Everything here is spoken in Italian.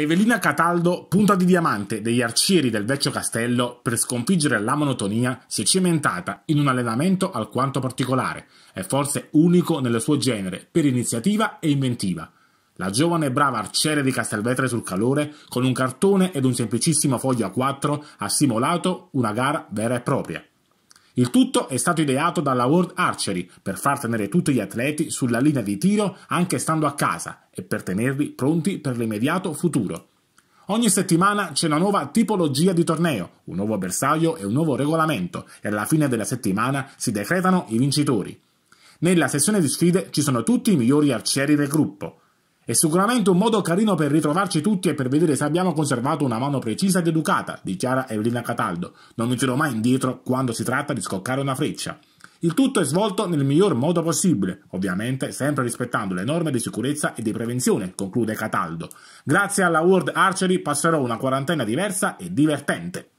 Evelina Cataldo, punta di diamante degli arcieri del vecchio castello per sconfiggere la monotonia, si è cimentata in un allenamento alquanto particolare e forse unico nel suo genere per iniziativa e inventiva. La giovane e brava arciere di Castelvetre sul calore, con un cartone ed un semplicissimo foglio A4, ha simulato una gara vera e propria. Il tutto è stato ideato dalla World Archery per far tenere tutti gli atleti sulla linea di tiro anche stando a casa e per tenerli pronti per l'immediato futuro. Ogni settimana c'è una nuova tipologia di torneo, un nuovo bersaglio e un nuovo regolamento e alla fine della settimana si decretano i vincitori. Nella sessione di sfide ci sono tutti i migliori arcieri del gruppo. È sicuramente un modo carino per ritrovarci tutti e per vedere se abbiamo conservato una mano precisa ed educata, dichiara Evelina Cataldo. Non mi tiro mai indietro quando si tratta di scoccare una freccia. Il tutto è svolto nel miglior modo possibile, ovviamente sempre rispettando le norme di sicurezza e di prevenzione, conclude Cataldo. Grazie alla World Archery passerò una quarantena diversa e divertente.